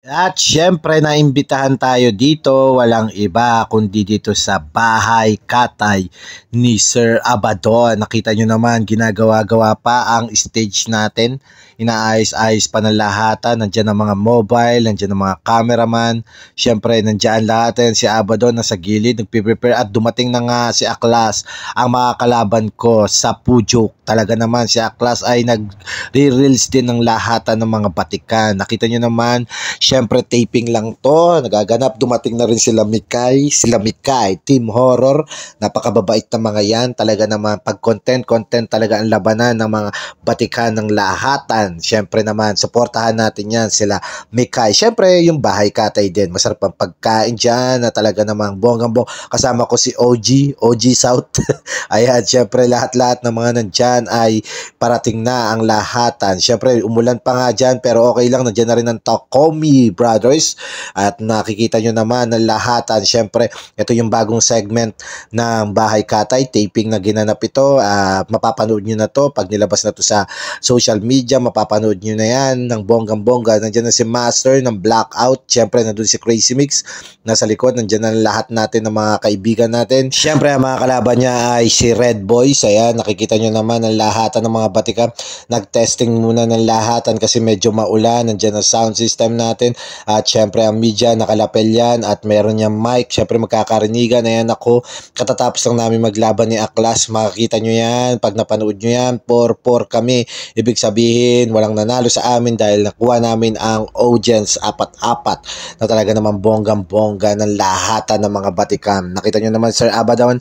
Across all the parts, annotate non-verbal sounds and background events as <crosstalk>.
At syempre na imbitahan tayo dito, walang iba kundi dito sa bahay katay ni Sir Abadon. Nakita nyo naman, ginagawa-gawa pa ang stage natin. Inaayos-ayos pa ng lahatan, nandyan ang mga mobile, nandiyan ang mga cameraman. Syempre, nandiyan lahat yan si Abadon nasa sa gilid, nagpiprepare at dumating na nga si Aklas ang mga kalaban ko sa Pujo talaga naman si Aklas ay nag-re-reels din ng lahatan ng mga patikan. Nakita nyo naman, syempre taping lang to, nagaganap. Dumating na rin sila Mikay, sila Mikay, Team Horror. Napakababait na mga yan. Talaga naman, pag content, content talaga ang labanan ng mga patikan ng lahatan. Syempre naman, supportahan natin yan sila Mikay. Syempre, yung bahay katay din. Masarap ang pagkain dyan na talaga namang bonggang-bong. Kasama ko si OG, OG South. <laughs> Ayan, syempre lahat-lahat ng mga nandyan dyan ay parating na ang lahatan. Siyempre, umulan pa nga dyan pero okay lang. Nandyan na rin ang Takomi Brothers at nakikita nyo naman ang lahatan. Siyempre, ito yung bagong segment ng Bahay Katay. Taping na ginanap ito. Uh, mapapanood nyo na to pag nilabas na to sa social media. Mapapanood nyo na yan ng bonggang-bongga. Nandyan na si Master ng Blackout. Siyempre, nandun si Crazy Mix. Nasa likod, nandyan na lahat natin ng mga kaibigan natin. Siyempre, ang mga kalaban niya ay si Red Boys. Ayan, nakikita nyo naman ng lahatan ng mga batika. Nag-testing muna ng lahatan kasi medyo maulan. Nandiyan ang sound system natin. At syempre ang media nakalapel yan at meron niyang mic. Syempre magkakarinigan. Ayan ako. Katatapos lang namin maglaban ni Aklas. Makakita nyo yan. Pag napanood nyo yan, 4-4 kami. Ibig sabihin, walang nanalo sa amin dahil nakuha namin ang audience apat-apat na talaga naman bonggang-bongga ng lahatan ng mga batikam. Nakita nyo naman Sir Abaddon,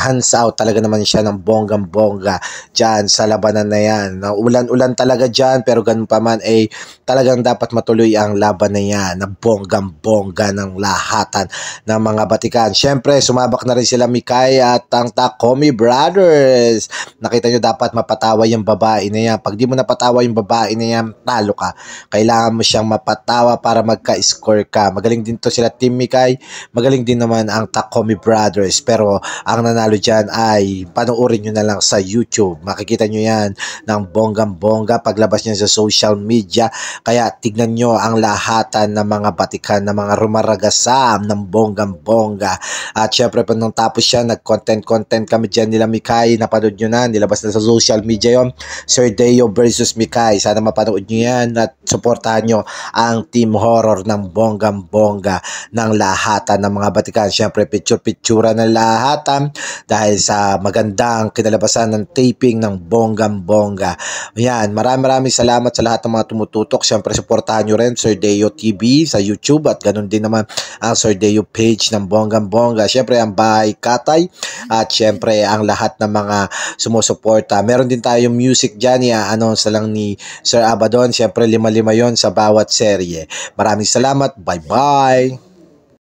hands out talaga naman siya ng bonggang-bongga dyan sa labanan na yan. ulan-ulan talaga dyan pero ganun pa man ay eh, talagang dapat matuloy ang laban na yan na bonggang-bongga ng lahatan ng mga batikan. Siyempre, sumabak na rin sila Mikay at ang Takomi Brothers. Nakita nyo dapat mapatawa yung babae na yan. Pag di mo napatawa yung babae na yan, talo ka. Kailangan mo siyang mapatawa para magka-score ka. Magaling din to sila Team Mikay. Magaling din naman ang Takomi Brothers. Pero ang nanalo dyan ay panoorin nyo na lang sa YouTube YouTube. Makikita nyo yan ng bonggang-bongga paglabas niya sa social media. Kaya tignan nyo ang lahatan ng mga batikan, ng mga rumaragasam, ng bonggang-bongga. At syempre, pa nung tapos siya, nag-content-content kami dyan nila Mikay. Napanood nyo na, nilabas na sa social media yon Sir Deo versus Mikay. Sana mapanood nyo yan at suportahan nyo ang team horror ng bonggang-bongga ng lahatan ng mga batikan. Syempre, picture-picture ng lahatan ah. dahil sa magandang kinalabasan ng tape taping ng bonggam-bongga. Ayan, maraming maraming salamat sa lahat ng mga tumututok. Siyempre, supportahan nyo rin Sir Deo TV sa YouTube at ganun din naman ang Sir Deo page ng bonggam-bongga. Siyempre, ang bahay katay at siyempre, ang lahat ng mga sumusuporta. Meron din tayong music dyan, ya, announce lang ni Sir Abadon. Siyempre, lima-lima yon sa bawat serye. Maraming salamat. Bye-bye!